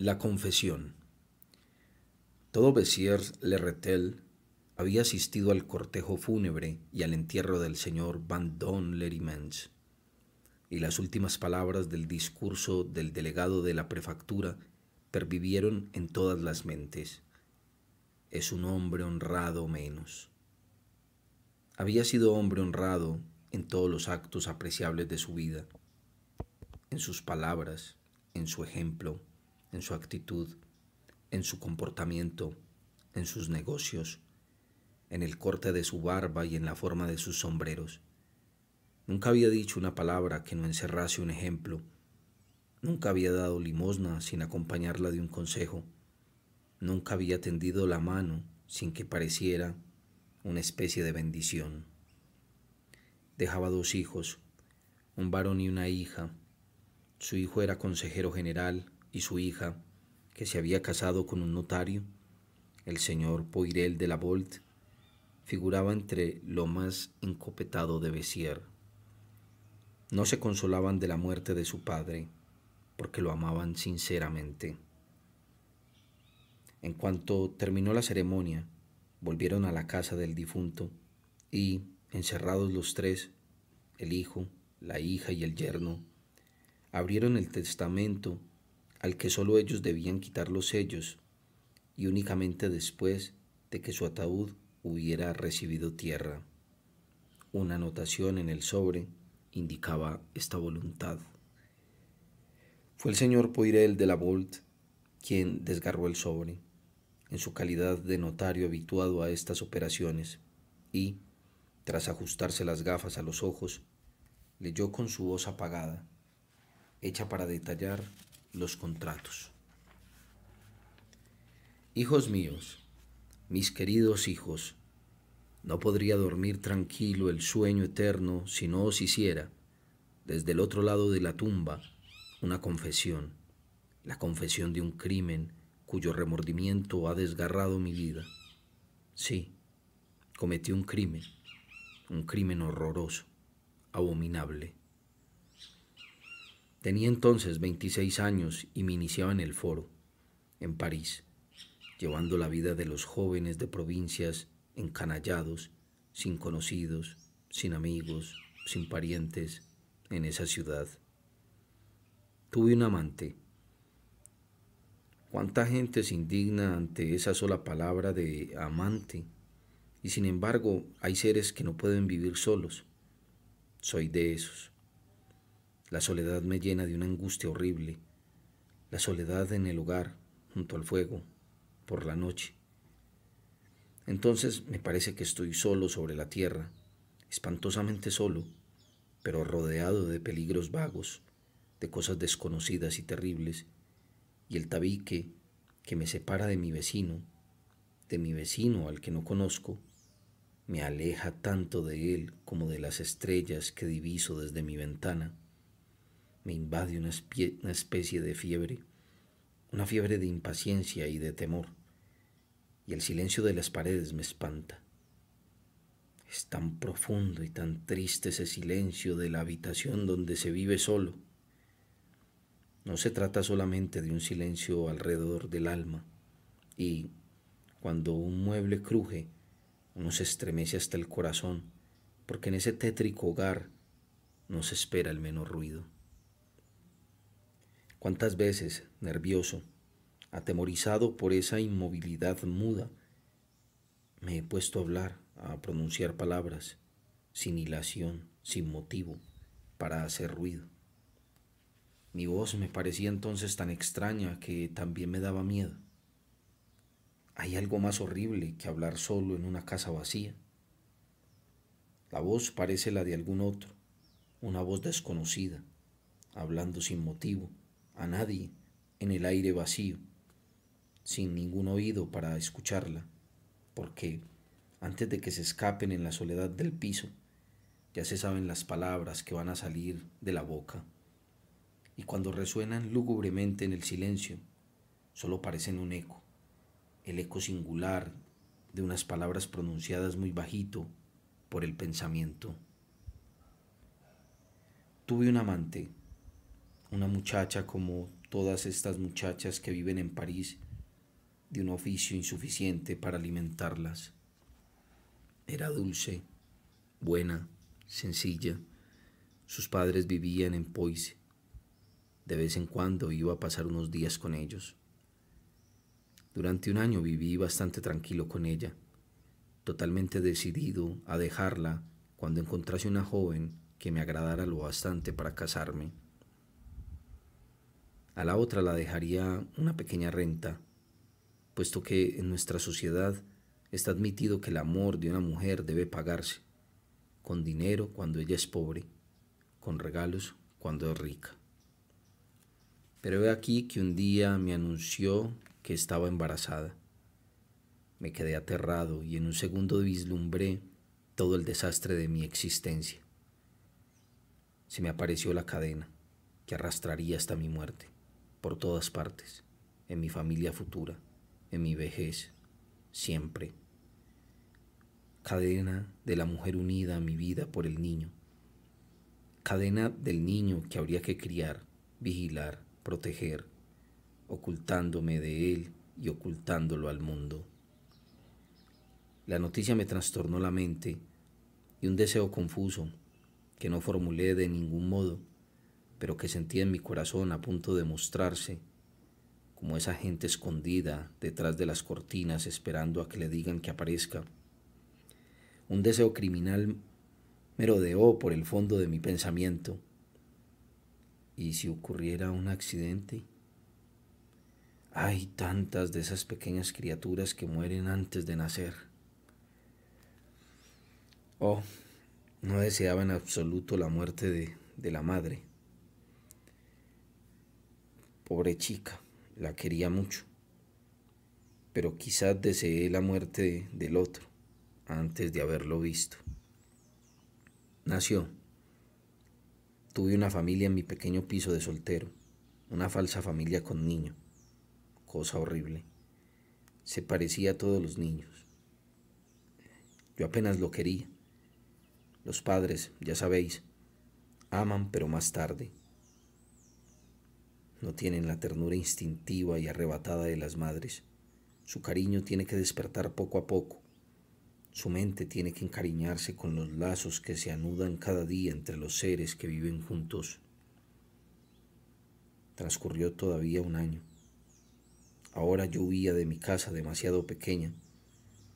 La confesión. Todo Bessier le había asistido al cortejo fúnebre y al entierro del señor Van Don Lerimans, y las últimas palabras del discurso del delegado de la prefectura pervivieron en todas las mentes. Es un hombre honrado menos. Había sido hombre honrado en todos los actos apreciables de su vida, en sus palabras, en su ejemplo, en su actitud, en su comportamiento, en sus negocios, en el corte de su barba y en la forma de sus sombreros. Nunca había dicho una palabra que no encerrase un ejemplo. Nunca había dado limosna sin acompañarla de un consejo. Nunca había tendido la mano sin que pareciera una especie de bendición. Dejaba dos hijos, un varón y una hija. Su hijo era consejero general, y su hija, que se había casado con un notario, el señor Poirel de la Volt, figuraba entre lo más encopetado de Bessier. No se consolaban de la muerte de su padre, porque lo amaban sinceramente. En cuanto terminó la ceremonia, volvieron a la casa del difunto y, encerrados los tres, el hijo, la hija y el yerno, abrieron el testamento al que solo ellos debían quitar los sellos, y únicamente después de que su ataúd hubiera recibido tierra. Una anotación en el sobre indicaba esta voluntad. Fue el señor Poirel de la Bolt quien desgarró el sobre, en su calidad de notario habituado a estas operaciones, y, tras ajustarse las gafas a los ojos, leyó con su voz apagada, hecha para detallar los contratos. Hijos míos, mis queridos hijos, no podría dormir tranquilo el sueño eterno si no os hiciera, desde el otro lado de la tumba, una confesión, la confesión de un crimen cuyo remordimiento ha desgarrado mi vida. Sí, cometí un crimen, un crimen horroroso, abominable. Tenía entonces 26 años y me iniciaba en el foro, en París, llevando la vida de los jóvenes de provincias encanallados, sin conocidos, sin amigos, sin parientes, en esa ciudad. Tuve un amante. ¿Cuánta gente se indigna ante esa sola palabra de amante? Y sin embargo hay seres que no pueden vivir solos. Soy de esos. La soledad me llena de una angustia horrible. La soledad en el hogar, junto al fuego, por la noche. Entonces me parece que estoy solo sobre la tierra, espantosamente solo, pero rodeado de peligros vagos, de cosas desconocidas y terribles, y el tabique que me separa de mi vecino, de mi vecino al que no conozco, me aleja tanto de él como de las estrellas que diviso desde mi ventana me invade una, especie de fiebre, una fiebre de impaciencia y de temor, y el silencio de las paredes me espanta. Es tan profundo y tan triste ese silencio de la habitación donde se vive solo. No se trata solamente de un silencio alrededor del alma y cuando un mueble cruje, uno se estremece hasta el corazón, porque en ese tétrico hogar no se espera el menor ruido. ¿Cuántas veces, nervioso, atemorizado por esa inmovilidad muda, me he puesto a hablar, a pronunciar palabras, sin hilación, sin motivo, para hacer ruido? Mi voz me parecía entonces tan extraña que también me daba miedo. Hay algo más horrible que hablar solo en una casa vacía. La voz parece la de algún otro, una voz desconocida, hablando sin motivo, a nadie en el aire vacío, sin ningún oído para escucharla, porque antes de que se escapen en la soledad del piso, ya se saben las palabras que van a salir de la boca, y cuando resuenan lúgubremente en el silencio, solo parecen un eco, el eco singular de unas palabras pronunciadas muy bajito por el pensamiento. Tuve un amante, una muchacha como todas estas muchachas que viven en París de un oficio insuficiente para alimentarlas. Era dulce, buena, sencilla. Sus padres vivían en Poise. De vez en cuando iba a pasar unos días con ellos. Durante un año viví bastante tranquilo con ella, totalmente decidido a dejarla cuando encontrase una joven que me agradara lo bastante para casarme a la otra la dejaría una pequeña renta, puesto que en nuestra sociedad está admitido que el amor de una mujer debe pagarse, con dinero cuando ella es pobre, con regalos cuando es rica. Pero he aquí que un día me anunció que estaba embarazada. Me quedé aterrado y en un segundo vislumbré todo el desastre de mi existencia. Se me apareció la cadena que arrastraría hasta mi muerte por todas partes, en mi familia futura, en mi vejez, siempre. Cadena de la mujer unida a mi vida por el niño. Cadena del niño que habría que criar, vigilar, proteger, ocultándome de él y ocultándolo al mundo. La noticia me trastornó la mente y un deseo confuso que no formulé de ningún modo pero que sentía en mi corazón a punto de mostrarse, como esa gente escondida detrás de las cortinas esperando a que le digan que aparezca. Un deseo criminal me rodeó por el fondo de mi pensamiento. ¿Y si ocurriera un accidente? Hay tantas de esas pequeñas criaturas que mueren antes de nacer. Oh, no deseaba en absoluto la muerte de, de la madre. Pobre chica, la quería mucho, pero quizás deseé la muerte del otro antes de haberlo visto. Nació. Tuve una familia en mi pequeño piso de soltero, una falsa familia con niño, cosa horrible. Se parecía a todos los niños. Yo apenas lo quería. Los padres, ya sabéis, aman pero más tarde no tienen la ternura instintiva y arrebatada de las madres. Su cariño tiene que despertar poco a poco. Su mente tiene que encariñarse con los lazos que se anudan cada día entre los seres que viven juntos. Transcurrió todavía un año. Ahora yo huía de mi casa demasiado pequeña,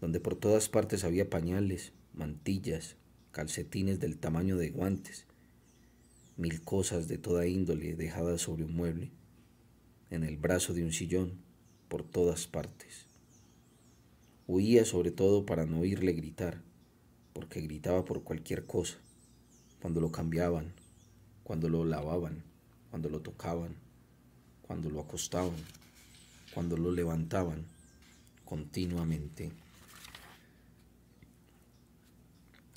donde por todas partes había pañales, mantillas, calcetines del tamaño de guantes, mil cosas de toda índole dejadas sobre un mueble, en el brazo de un sillón, por todas partes. Huía sobre todo para no oírle gritar, porque gritaba por cualquier cosa, cuando lo cambiaban, cuando lo lavaban, cuando lo tocaban, cuando lo acostaban, cuando lo levantaban, continuamente.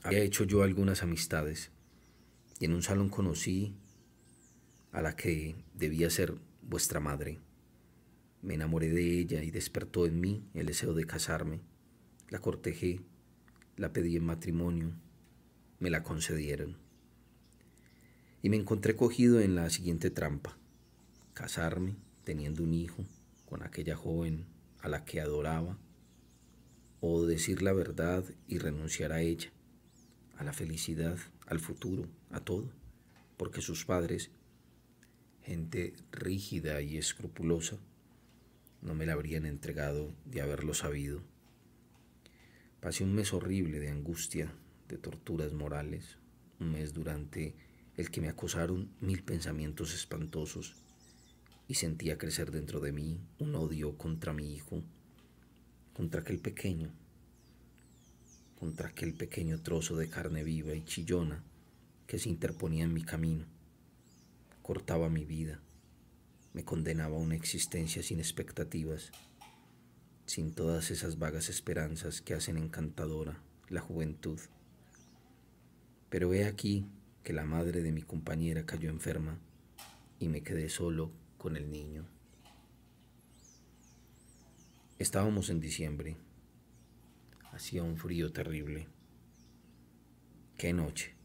Había hecho yo algunas amistades y en un salón conocí a la que debía ser vuestra madre. Me enamoré de ella y despertó en mí el deseo de casarme. La cortejé, la pedí en matrimonio, me la concedieron. Y me encontré cogido en la siguiente trampa. Casarme teniendo un hijo con aquella joven a la que adoraba, o decir la verdad y renunciar a ella, a la felicidad al futuro, a todo, porque sus padres, gente rígida y escrupulosa, no me la habrían entregado de haberlo sabido. Pasé un mes horrible de angustia, de torturas morales, un mes durante el que me acosaron mil pensamientos espantosos y sentía crecer dentro de mí un odio contra mi hijo, contra aquel pequeño contra aquel pequeño trozo de carne viva y chillona que se interponía en mi camino. Cortaba mi vida, me condenaba a una existencia sin expectativas, sin todas esas vagas esperanzas que hacen encantadora la juventud. Pero he aquí que la madre de mi compañera cayó enferma y me quedé solo con el niño. Estábamos en diciembre Hacía un frío terrible. Qué noche.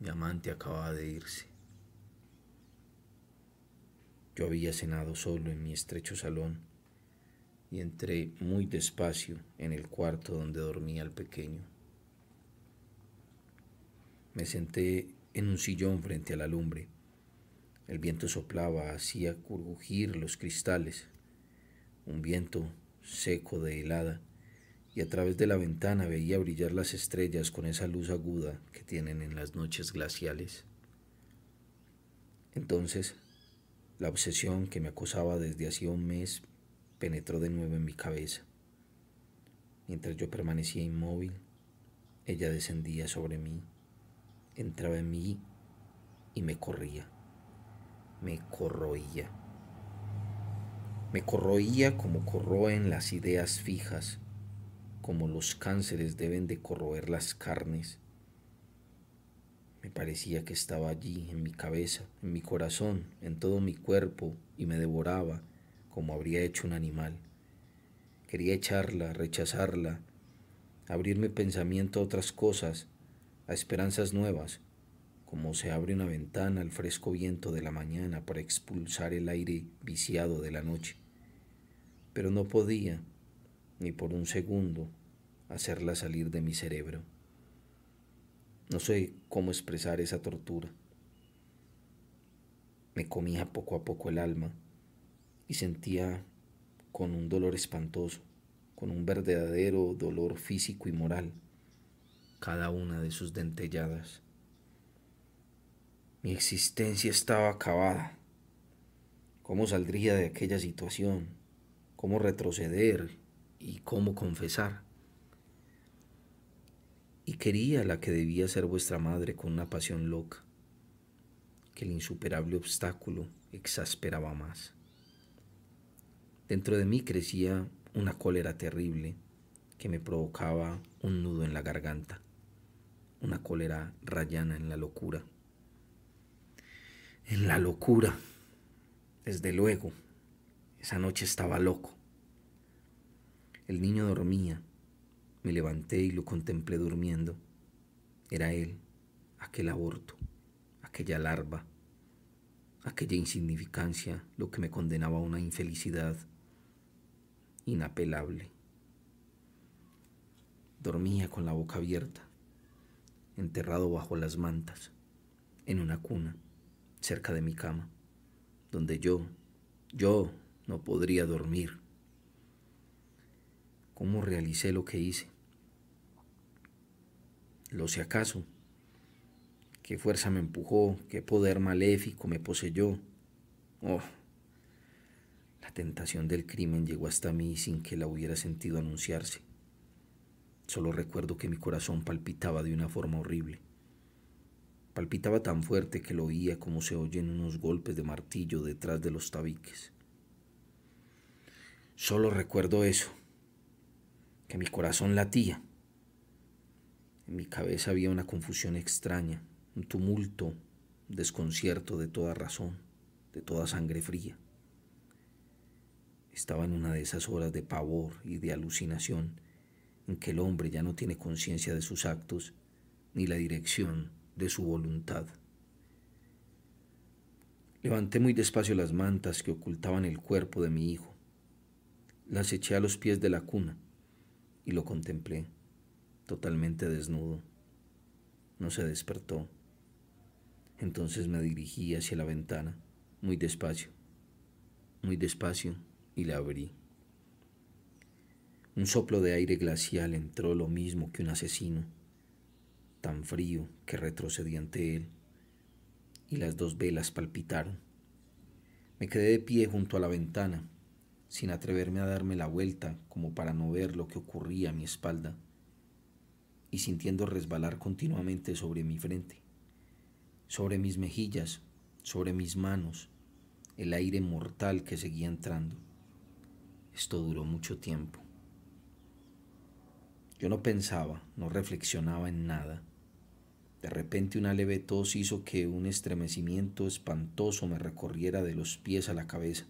Mi amante acababa de irse. Yo había cenado solo en mi estrecho salón y entré muy despacio en el cuarto donde dormía el pequeño. Me senté en un sillón frente a la lumbre. El viento soplaba, hacía crujir los cristales, un viento seco de helada y a través de la ventana veía brillar las estrellas con esa luz aguda que tienen en las noches glaciales. Entonces, la obsesión que me acosaba desde hacía un mes penetró de nuevo en mi cabeza. Mientras yo permanecía inmóvil, ella descendía sobre mí, entraba en mí y me corría, me corroía. Me corroía como corroen las ideas fijas como los cánceres deben de corroer las carnes. Me parecía que estaba allí, en mi cabeza, en mi corazón, en todo mi cuerpo, y me devoraba, como habría hecho un animal. Quería echarla, rechazarla, abrir mi pensamiento a otras cosas, a esperanzas nuevas, como se abre una ventana al fresco viento de la mañana para expulsar el aire viciado de la noche. Pero no podía, ni por un segundo, hacerla salir de mi cerebro. No sé cómo expresar esa tortura. Me comía poco a poco el alma y sentía con un dolor espantoso, con un verdadero dolor físico y moral, cada una de sus dentelladas. Mi existencia estaba acabada. ¿Cómo saldría de aquella situación? ¿Cómo retroceder? ¿Y cómo confesar? y quería la que debía ser vuestra madre con una pasión loca, que el insuperable obstáculo exasperaba más. Dentro de mí crecía una cólera terrible que me provocaba un nudo en la garganta, una cólera rayana en la locura. En la locura, desde luego, esa noche estaba loco. El niño dormía me levanté y lo contemplé durmiendo. Era él, aquel aborto, aquella larva, aquella insignificancia, lo que me condenaba a una infelicidad inapelable. Dormía con la boca abierta, enterrado bajo las mantas, en una cuna, cerca de mi cama, donde yo, yo no podría dormir cómo realicé lo que hice. Lo sé acaso, qué fuerza me empujó, qué poder maléfico me poseyó. Oh, la tentación del crimen llegó hasta mí sin que la hubiera sentido anunciarse. Solo recuerdo que mi corazón palpitaba de una forma horrible. Palpitaba tan fuerte que lo oía como se oyen unos golpes de martillo detrás de los tabiques. Solo recuerdo eso que mi corazón latía. En mi cabeza había una confusión extraña, un tumulto, un desconcierto de toda razón, de toda sangre fría. Estaba en una de esas horas de pavor y de alucinación en que el hombre ya no tiene conciencia de sus actos ni la dirección de su voluntad. Levanté muy despacio las mantas que ocultaban el cuerpo de mi hijo. Las eché a los pies de la cuna y lo contemplé, totalmente desnudo. No se despertó. Entonces me dirigí hacia la ventana, muy despacio, muy despacio, y la abrí. Un soplo de aire glacial entró lo mismo que un asesino, tan frío que retrocedí ante él, y las dos velas palpitaron. Me quedé de pie junto a la ventana, sin atreverme a darme la vuelta como para no ver lo que ocurría a mi espalda, y sintiendo resbalar continuamente sobre mi frente, sobre mis mejillas, sobre mis manos, el aire mortal que seguía entrando. Esto duró mucho tiempo. Yo no pensaba, no reflexionaba en nada. De repente una leve tos hizo que un estremecimiento espantoso me recorriera de los pies a la cabeza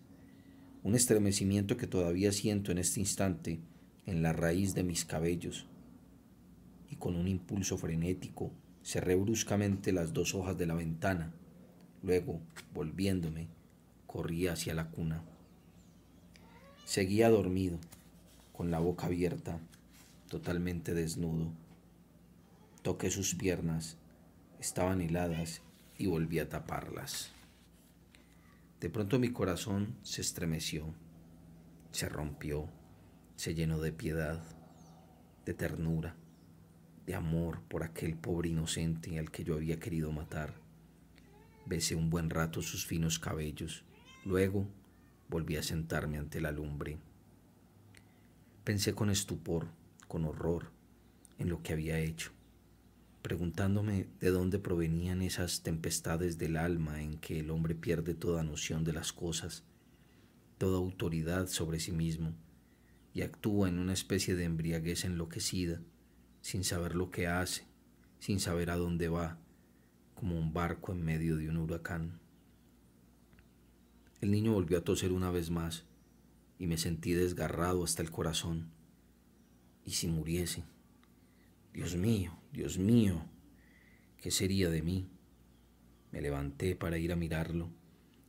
un estremecimiento que todavía siento en este instante en la raíz de mis cabellos, y con un impulso frenético cerré bruscamente las dos hojas de la ventana, luego, volviéndome, corrí hacia la cuna. Seguía dormido, con la boca abierta, totalmente desnudo. Toqué sus piernas, estaban heladas y volví a taparlas. De pronto mi corazón se estremeció, se rompió, se llenó de piedad, de ternura, de amor por aquel pobre inocente al que yo había querido matar. Besé un buen rato sus finos cabellos, luego volví a sentarme ante la lumbre. Pensé con estupor, con horror, en lo que había hecho preguntándome de dónde provenían esas tempestades del alma en que el hombre pierde toda noción de las cosas, toda autoridad sobre sí mismo, y actúa en una especie de embriaguez enloquecida, sin saber lo que hace, sin saber a dónde va, como un barco en medio de un huracán. El niño volvió a toser una vez más, y me sentí desgarrado hasta el corazón. ¿Y si muriese? Dios mío, Dios mío, ¿qué sería de mí? Me levanté para ir a mirarlo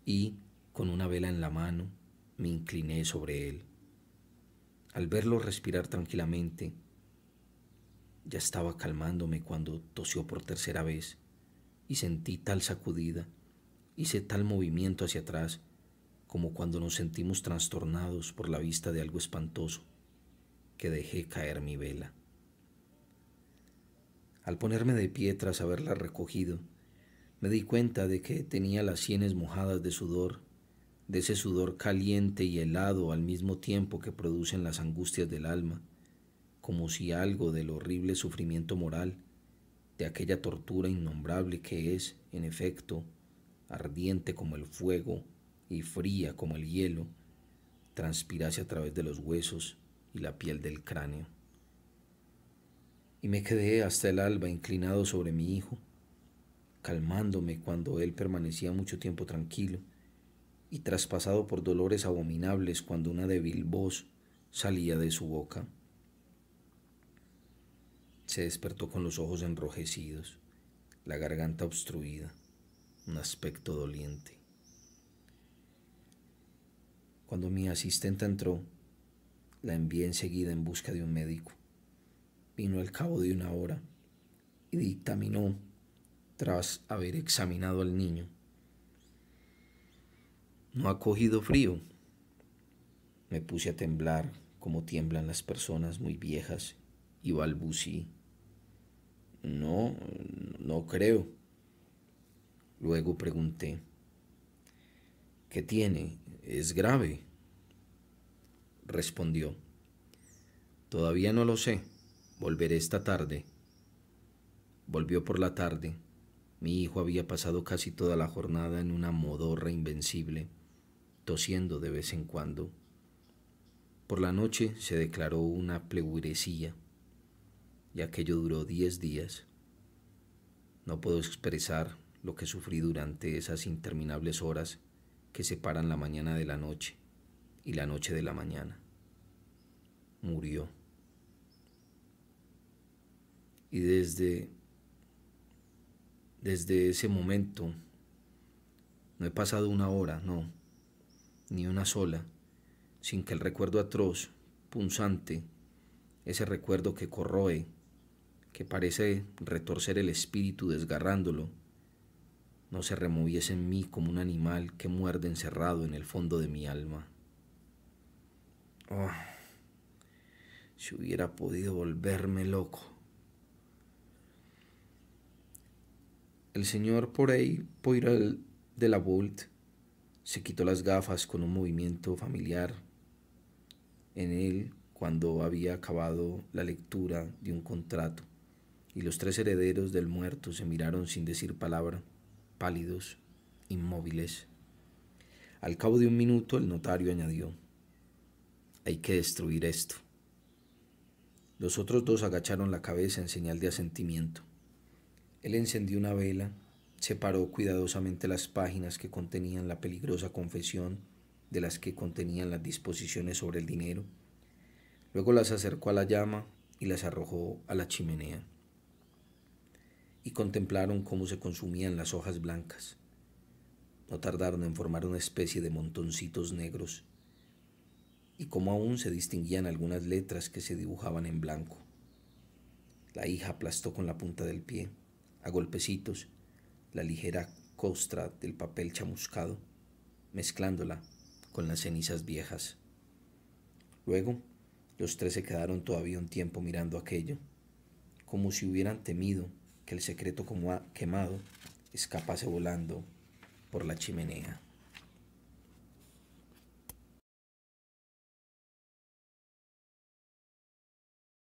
y, con una vela en la mano, me incliné sobre él. Al verlo respirar tranquilamente, ya estaba calmándome cuando tosió por tercera vez y sentí tal sacudida, hice tal movimiento hacia atrás como cuando nos sentimos trastornados por la vista de algo espantoso, que dejé caer mi vela. Al ponerme de pie tras haberla recogido, me di cuenta de que tenía las sienes mojadas de sudor, de ese sudor caliente y helado al mismo tiempo que producen las angustias del alma, como si algo del horrible sufrimiento moral, de aquella tortura innombrable que es, en efecto, ardiente como el fuego y fría como el hielo, transpirase a través de los huesos y la piel del cráneo y me quedé hasta el alba inclinado sobre mi hijo, calmándome cuando él permanecía mucho tiempo tranquilo, y traspasado por dolores abominables cuando una débil voz salía de su boca. Se despertó con los ojos enrojecidos, la garganta obstruida, un aspecto doliente. Cuando mi asistente entró, la envié enseguida en busca de un médico vino al cabo de una hora y dictaminó tras haber examinado al niño. No ha cogido frío. Me puse a temblar como tiemblan las personas muy viejas y balbucí. No, no creo. Luego pregunté, ¿qué tiene? ¿Es grave? Respondió, todavía no lo sé. Volveré esta tarde. Volvió por la tarde. Mi hijo había pasado casi toda la jornada en una modorra invencible, tosiendo de vez en cuando. Por la noche se declaró una pleuresía, y aquello duró diez días. No puedo expresar lo que sufrí durante esas interminables horas que separan la mañana de la noche y la noche de la mañana. Murió. Y desde, desde ese momento, no he pasado una hora, no, ni una sola, sin que el recuerdo atroz, punzante, ese recuerdo que corroe, que parece retorcer el espíritu desgarrándolo, no se removiese en mí como un animal que muerde encerrado en el fondo de mi alma. Oh, si hubiera podido volverme loco. El señor Porey Poirel de la Bolt se quitó las gafas con un movimiento familiar en él cuando había acabado la lectura de un contrato, y los tres herederos del muerto se miraron sin decir palabra, pálidos, inmóviles. Al cabo de un minuto el notario añadió, hay que destruir esto. Los otros dos agacharon la cabeza en señal de asentimiento. Él encendió una vela, separó cuidadosamente las páginas que contenían la peligrosa confesión de las que contenían las disposiciones sobre el dinero. Luego las acercó a la llama y las arrojó a la chimenea. Y contemplaron cómo se consumían las hojas blancas. No tardaron en formar una especie de montoncitos negros y cómo aún se distinguían algunas letras que se dibujaban en blanco. La hija aplastó con la punta del pie a golpecitos, la ligera costra del papel chamuscado, mezclándola con las cenizas viejas. Luego, los tres se quedaron todavía un tiempo mirando aquello, como si hubieran temido que el secreto como ha quemado escapase volando por la chimenea.